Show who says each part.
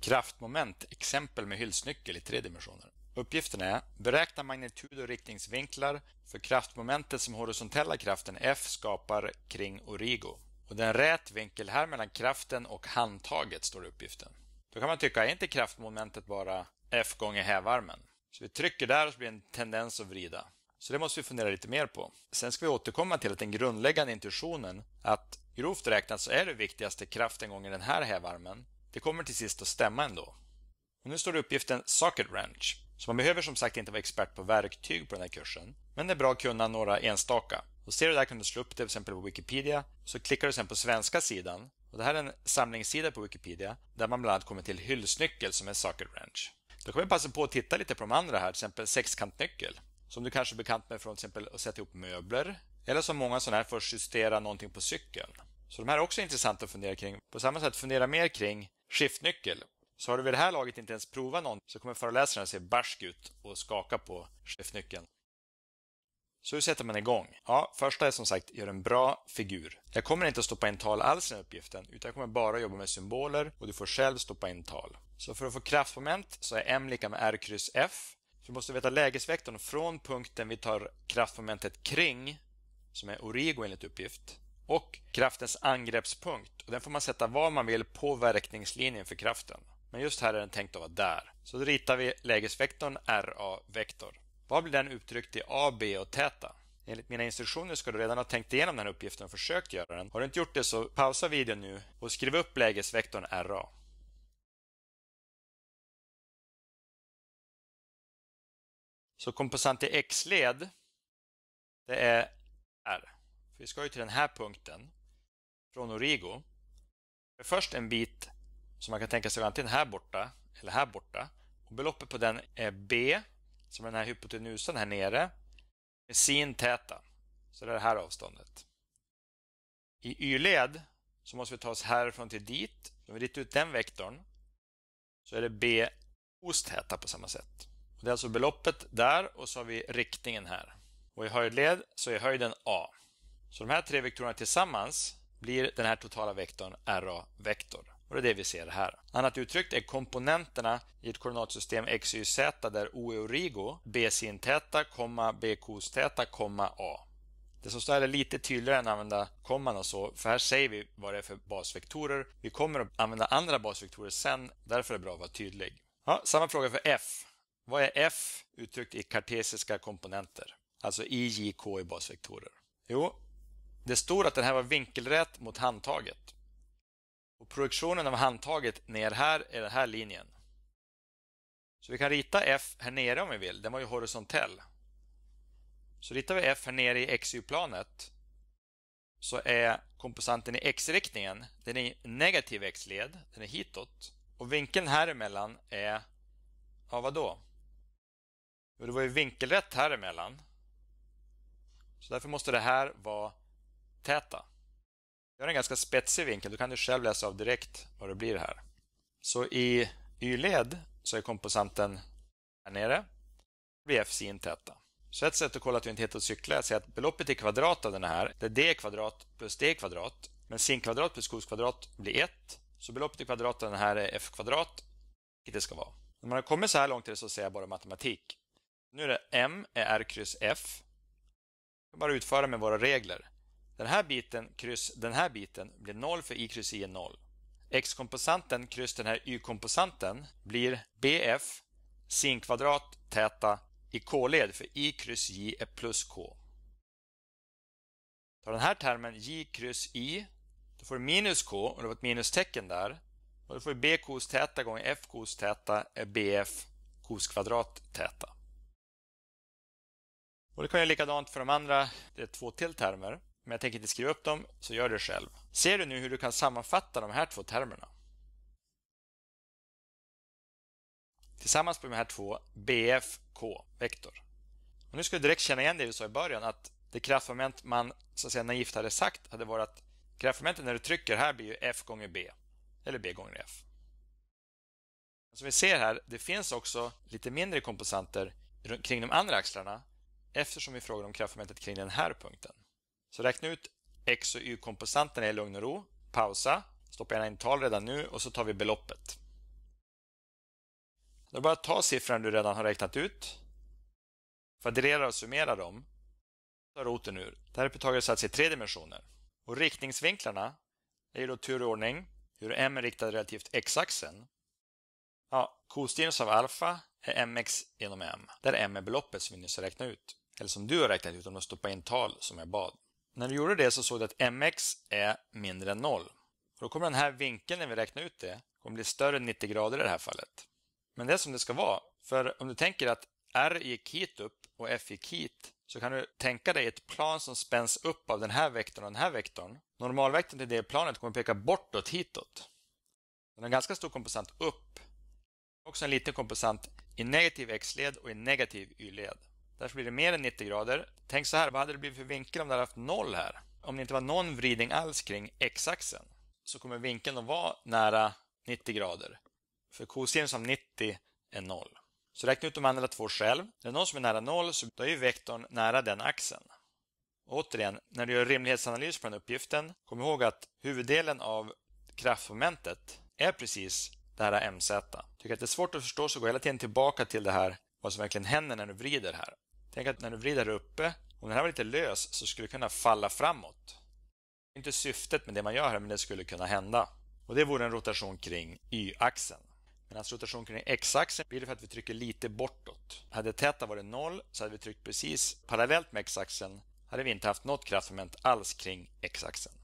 Speaker 1: Kraftmoment, exempel med hylsnyckel i tre dimensioner. Uppgiften är beräkna magnitud och riktningsvinklar för kraftmomentet som horisontella kraften F skapar kring Origo. Och det är en rät vinkel här mellan kraften och handtaget, står det i uppgiften. Då kan man tycka, är inte kraftmomentet bara F gånger hävarmen? Så vi trycker där och så blir det en tendens att vrida. Så det måste vi fundera lite mer på. Sen ska vi återkomma till att den grundläggande intuitionen att grovt räknat så är det viktigaste kraften gånger den här hävarmen det kommer till sist att stämma ändå. Och nu står det uppgiften Socket Wrench. Så man behöver som sagt inte vara expert på verktyg på den här kursen, men det är bra att kunna några enstaka. Och ser du där kan du slå upp det till exempel på Wikipedia, så klickar du sen på svenska sidan. Och det här är en samlingssida på Wikipedia där man bland annat kommer till hyllsnyckel som är Socket Wrench. Då kan vi passa på att titta lite på de andra här, till exempel sexkantnyckel som du kanske är bekant med från till exempel att sätta ihop möbler eller som många sådana här för att justera någonting på cykeln. Så de här är också intressanta att fundera kring. På samma sätt fundera mer kring skiftnyckel. Så har du vid det här laget inte ens provat någon så kommer föreläsaren se barsk ut och skaka på skiftnyckeln. Så hur sätter man igång? Ja, första är som sagt, gör en bra figur. Jag kommer inte att stoppa in tal alls i den här uppgiften, utan jag kommer bara jobba med symboler och du får själv stoppa in tal. Så för att få kraftmoment så är M lika med R kryss F. Så du måste veta lägesvektorn från punkten vi tar kraftmomentet kring, som är origo enligt uppgift, och kraftens angreppspunkt. Och den får man sätta var man vill på verkningslinjen för kraften. Men just här är den tänkt att vara där. Så då ritar vi lägesvektorn RA-vektor. Vad blir den uttryckt i A, B och täta? Enligt mina instruktioner ska du redan ha tänkt igenom den här uppgiften och försökt göra den. Har du inte gjort det så pausa videon nu och skriv upp lägesvektorn RA. Så komposant i X-led, det är vi ska ju till den här punkten från Origo. Först en bit som man kan tänka sig antingen här borta eller här borta. Och beloppet på den är B, som är den här hypotenusen här nere, med sin täta. Så det är det här avståndet. I Y-led så måste vi ta oss härifrån till dit. Om vi ritar ut den vektorn så är det B os täta på samma sätt. Det är alltså beloppet där och så har vi riktningen här. Och i höjdled så är höjden A. Så de här tre vektorerna tillsammans blir den här totala vektorn RA-vektor. Och det är det vi ser här. Annat uttryckt är komponenterna i ett koordinatsystem x, y, z där O är origo, B sin täta, komma, B cos täta, komma, A. Det som står här är lite tydligare än att använda komman och så, för här säger vi vad det är för basvektorer. Vi kommer att använda andra basvektorer sen, därför är det bra att vara tydlig. Ja, samma fråga för F. Vad är F uttryckt i kartesiska komponenter? Alltså i, j, k i basvektorer. Jo, det stod att den här var vinkelrätt mot handtaget. Och projektionen av handtaget ner här är den här linjen. Så vi kan rita F här nere om vi vill. Den var ju horisontell. Så ritar vi F här nere i XY-planet så är komposanten i X-riktningen den är negativ X-led, den är hitåt. Och vinkeln här emellan är, ja vad då? Jo, det var ju vinkelrätt här emellan. Så därför måste det här vara täta. Det har en ganska spetsig vinkel, då kan du själv läsa av direkt vad det blir här. Så i Y-led så är komposanten här nere, då blir F täta. Så ett sätt att kolla att du inte hittar cykla är att säga att beloppet i kvadrat av den här, det är d kvadrat plus d kvadrat, men sin kvadrat plus cos kvadrat blir 1, så beloppet i kvadrat av den här är f kvadrat, vilket det ska vara. När man har kommit så här långt i det så säger jag bara matematik. Nu är det m är r kryss f. Vi kan bara utföra med våra regler. Den här biten kryss den här biten blir 0 för i kryss i är 0. X-komposanten kryss den här y-komposanten blir BF sin kvadrat täta i k-led för i kryss j är plus k. Tar den här termen j kryss i, då får du minus k och det var ett minustecken där. Och då får du b kos täta gånger f kos täta är bf kos kvadrat täta. Och det kan jag likadant för de andra, det är två till termer men jag tänker inte skriva upp dem, så gör det själv. Ser du nu hur du kan sammanfatta de här två termerna? Tillsammans blir de här två, BFK, vektor. Och nu ska du direkt känna igen det vi sa i början, att det kraftmoment man så att säga, naivt hade sagt hade varit att kraftmomentet när du trycker här blir ju F gånger B, eller B gånger F. Som vi ser här, det finns också lite mindre komponenter kring de andra axlarna eftersom vi frågar om kraftmomentet kring den här punkten. Så räkna ut X och y komposanterna i lugn och ro. Pausa, stoppa gärna in tal redan nu och så tar vi beloppet. Då är bara att ta siffran du redan har räknat ut, kvadrera och summera dem, ta roten ur. Där här är Pythagoras sats i tre dimensioner. Och riktningsvinklarna är då turordning, hur m är riktad relativt x-axeln. Ja, kosinus av alfa är mx genom m, där m är beloppet som vi nyss har räknat ut. Eller som du har räknat ut om du stoppar in tal som jag bad. När du gjorde det så såg du att mx är mindre än 0. då kommer den här vinkeln när vi räknar ut det kommer bli större än 90 grader i det här fallet. Men det är som det ska vara. För om du tänker att R gick hit upp och F gick hit så kan du tänka dig ett plan som spänns upp av den här vektorn och den här vektorn. Normalvektorn till det planet kommer peka bortåt hitåt. Den har en ganska stor komposant upp. Också en liten komposant i negativ x-led och i negativ y-led. Där blir det mer än 90 grader. Tänk så här, vad hade det blivit för vinkel om det hade haft noll här? Om det inte var någon vridning alls kring x-axeln så kommer vinkeln att vara nära 90 grader. För kosinus som 90 är 0. Så räkna ut de andra två själv. Är det någon som är nära 0 så är ju vektorn nära den axeln. Och återigen, när du gör rimlighetsanalys på den uppgiften, kom ihåg att huvuddelen av kraftmomentet är precis det här MZ. Tycker att det är svårt att förstå så gå hela tiden tillbaka till det här vad som verkligen händer när du vrider här. Tänk att när du vrider uppe, om den här var lite lös så skulle du kunna falla framåt. Det är inte syftet med det man gör här, men det skulle kunna hända. Och Det vore en rotation kring y-axeln. Medan alltså rotation kring x-axeln blir det för att vi trycker lite bortåt. Hade täta varit 0 så hade vi tryckt precis parallellt med x-axeln hade vi inte haft något kraftmoment alls kring x-axeln.